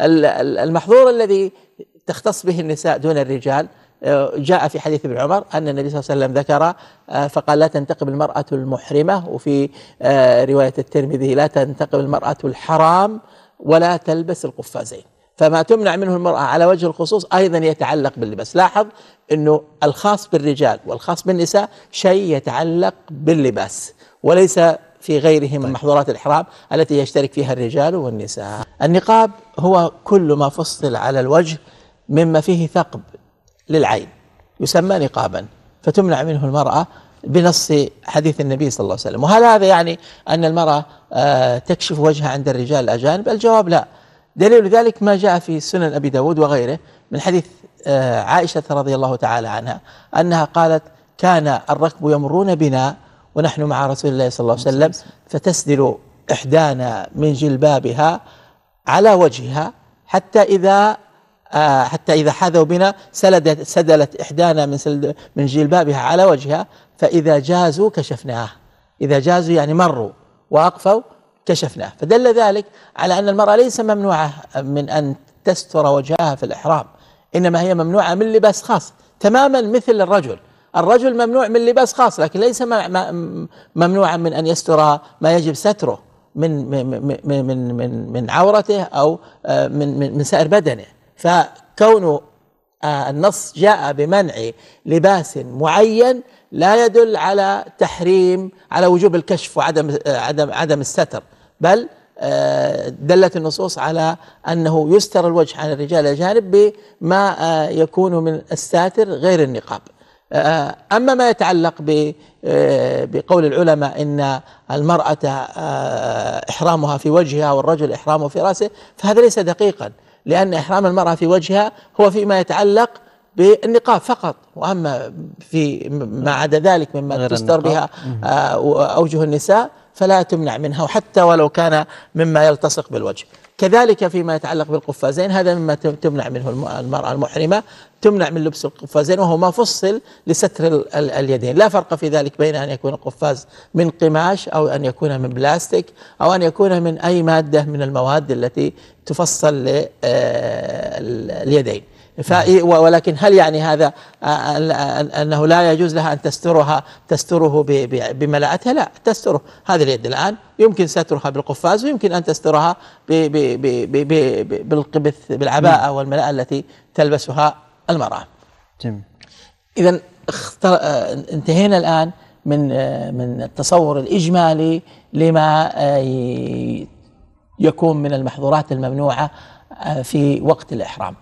المحظور الذي تختص به النساء دون الرجال آه، جاء في حديث ابن عمر أن النبي صلى الله عليه وسلم ذكر آه، فقال لا تنتقب المرأة المحرمة وفي آه، رواية الترمذي لا تنتقب المرأة الحرام ولا تلبس القفازين فما تمنع منه المرأة على وجه الخصوص أيضا يتعلق باللباس لاحظ أنه الخاص بالرجال والخاص بالنساء شيء يتعلق باللباس وليس في غيرهم من طيب. محظورات الإحرام التي يشترك فيها الرجال والنساء النقاب هو كل ما فصل على الوجه مما فيه ثقب للعين يسمى نقابا فتمنع منه المرأة بنص حديث النبي صلى الله عليه وسلم وهل هذا يعني أن المرأة آه، تكشف وجهها عند الرجال الأجانب الجواب لا دليل ذلك ما جاء في سنن أبي داود وغيره من حديث آه، عائشة رضي الله تعالى عنها أنها قالت كان الركب يمرون بنا ونحن مع رسول الله صلى الله عليه وسلم فتسدل إحدانا من جلبابها على وجهها حتى إذا آه، حتى إذا حاذوا بنا سلدت سدلت إحدانا من سلد من جلبابها على وجهها فإذا جازوا كشفناه إذا جازوا يعني مروا وأقفوا كشفناه فدل ذلك على أن المرأة ليس ممنوعة من أن تستر وجهها في الإحرام إنما هي ممنوعة من لباس خاص تماما مثل الرجل الرجل ممنوع من لباس خاص لكن ليس ممنوعا من ان يستر ما يجب ستره من من من من, من عورته او آه، من من, من سائر بدنه فكون آه، النص جاء بمنع لباس معين لا يدل على تحريم على وجوب الكشف وعدم آه، عدم عدم الستر بل دلت النصوص على انه يستر الوجه عن الرجال الاجانب بما يكون من الساتر غير النقاب آه، أما ما يتعلق آه، بقول العلماء أن المرأة آه، إحرامها في وجهها والرجل إحرامه في رأسه فهذا ليس دقيقا لأن إحرام المرأة في وجهها هو فيما يتعلق بالنقاب فقط واما في ما عدا ذلك مما تستر بها اوجه النساء فلا تمنع منها وحتى ولو كان مما يلتصق بالوجه كذلك فيما يتعلق بالقفازين هذا مما تمنع منه المرأة المحرمة تمنع من لبس القفازين وهو ما فصل لستر اليدين لا فرق في ذلك بين أن يكون القفاز من قماش أو أن يكون من بلاستيك أو أن يكون من أي مادة من المواد التي تفصل لليدين آه، إيه، ولكن هل يعني هذا أنه لا يجوز لها أن تسترها تستره بملاءتها لا تستره هذه اليد الآن يمكن سترها بالقفاز ويمكن أن تسترها بالقبث بالعباءة والملاءة التي تلبسها المرأة جميل إذا انتهينا الآن من من التصور الإجمالي لما يكون من المحظورات الممنوعة في وقت الإحرام